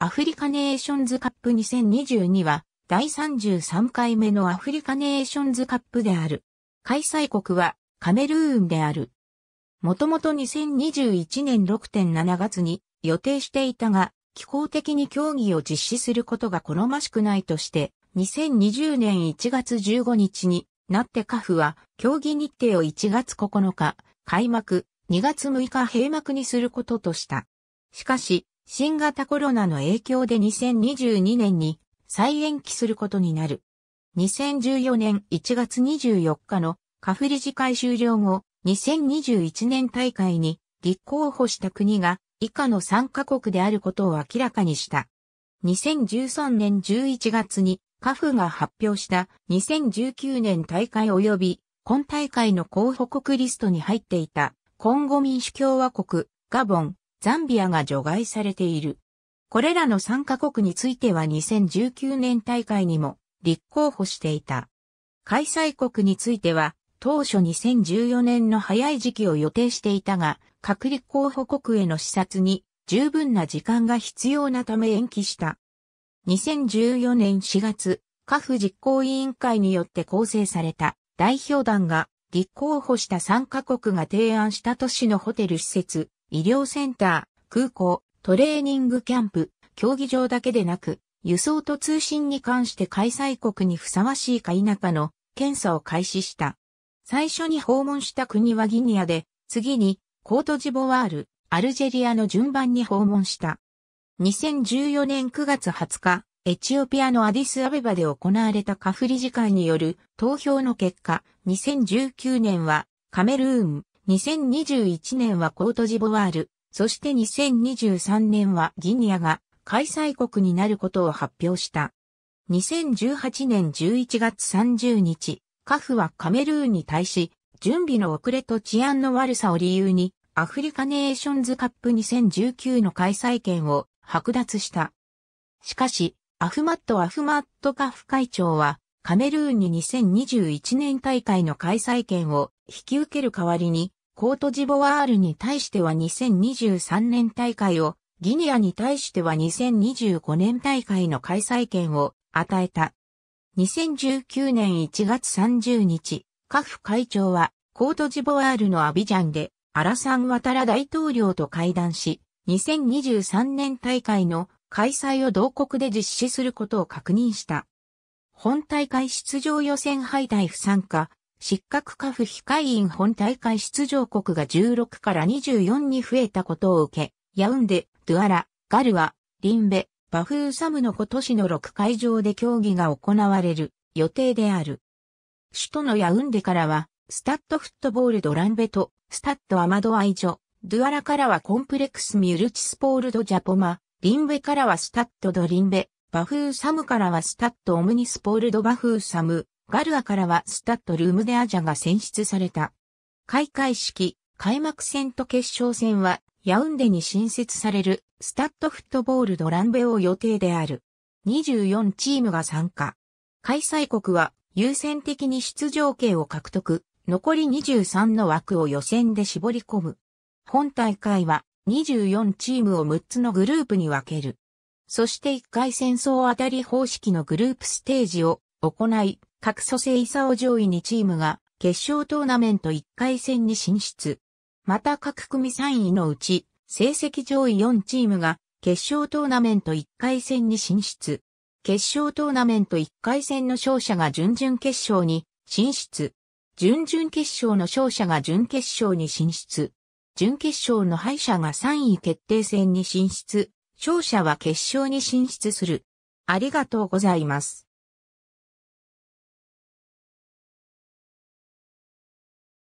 アフリカネーションズカップ2022は第33回目のアフリカネーションズカップである。開催国はカメルーンである。もともと2021年6.7月に予定していたが、気候的に競技を実施することが好ましくないとして、2020年1月15日になってカフは競技日程を1月9日開幕、2月6日閉幕にすることとした。しかし、新型コロナの影響で2022年に再延期することになる。2014年1月24日のカフ理事会終了後、2021年大会に立候補した国が以下の3カ国であることを明らかにした。2013年11月にカフが発表した2019年大会及び今大会の候補国リストに入っていたコンゴ民主共和国、ガボン、ザンビアが除外されている。これらの参加国については2019年大会にも立候補していた。開催国については当初2014年の早い時期を予定していたが、各立候補国への視察に十分な時間が必要なため延期した。2014年4月、カフ実行委員会によって構成された代表団が立候補した参加国が提案した都市のホテル施設医療センター、空港、トレーニングキャンプ、競技場だけでなく、輸送と通信に関して開催国にふさわしいか否かの検査を開始した。最初に訪問した国はギニアで、次にコートジボワール、アルジェリアの順番に訪問した。2014年9月20日、エチオピアのアディスアベバで行われたカフ理事会による投票の結果、2019年はカメルーン、2021年はコートジボワール、そして2023年はギニアが開催国になることを発表した。2018年11月30日、カフはカメルーンに対し、準備の遅れと治安の悪さを理由に、アフリカネーションズカップ2019の開催権を剥奪した。しかし、アフマット・アフマットカフ会長は、カメルーンに2021年大会の開催権を引き受ける代わりに、コートジボワールに対しては2023年大会を、ギニアに対しては2025年大会の開催権を与えた。2019年1月30日、カフ会長は、コートジボワールのアビジャンで、アラサン・ワタラ大統領と会談し、2023年大会の開催を同国で実施することを確認した。本大会出場予選敗退不参加、失格カフ非会員本大会出場国が16から24に増えたことを受け、ヤウンデ、ドゥアラ、ガルア、リンベ、バフーサムの今年の6会場で競技が行われる予定である。首都のヤウンデからは、スタッドフットボールドランベと、スタッドアマドアイジョ、ドゥアラからはコンプレックスミュルチスポールドジャポマ、リンベからはスタッドドリンベ、バフーサムからはスタッドオムニスポールドバフーサム、ガルアからはスタッドルームでアジャが選出された。開会式、開幕戦と決勝戦は、ヤウンデに新設されるスタッドフットボールドランベを予定である。24チームが参加。開催国は優先的に出場権を獲得、残り23の枠を予選で絞り込む。本大会は24チームを6つのグループに分ける。そして1回戦争当たり方式のグループステージを行い、各組成功上位2チームが決勝トーナメント1回戦に進出。また各組3位のうち、成績上位4チームが決勝トーナメント1回戦に進出。決勝トーナメント1回戦の勝者が準々決勝に進出。準々決勝の勝者が準決勝に進出。準決勝の敗者が3位決定戦に進出。勝者は決勝に進出する。ありがとうございます。